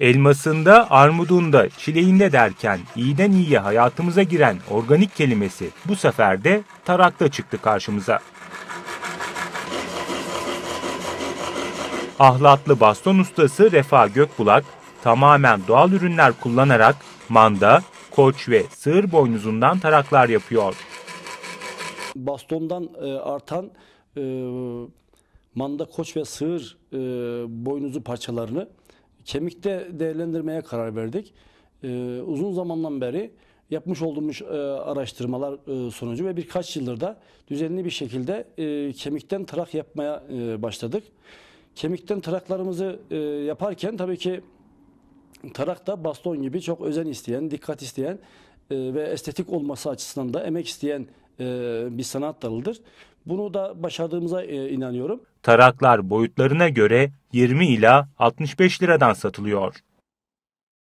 Elmasında, armudunda, çileğinde derken iyiden iyiye hayatımıza giren organik kelimesi bu sefer de tarakta çıktı karşımıza. Ahlatlı baston ustası Refa Gökbulak tamamen doğal ürünler kullanarak manda, koç ve sığır boynuzundan taraklar yapıyor. Bastondan e, artan e, manda, koç ve sığır e, boynuzu parçalarını Kemikte değerlendirmeye karar verdik. E, uzun zamandan beri yapmış olduğumuz e, araştırmalar e, sonucu ve birkaç yıldır da düzenli bir şekilde e, kemikten tırak yapmaya e, başladık. Kemikten tıraklarımızı e, yaparken tabii ki tarak da baston gibi çok özen isteyen, dikkat isteyen e, ve estetik olması açısından da emek isteyen e, bir sanat dalıdır. Bunu da başardığımıza e, inanıyorum. Taraklar boyutlarına göre 20 ila 65 liradan satılıyor.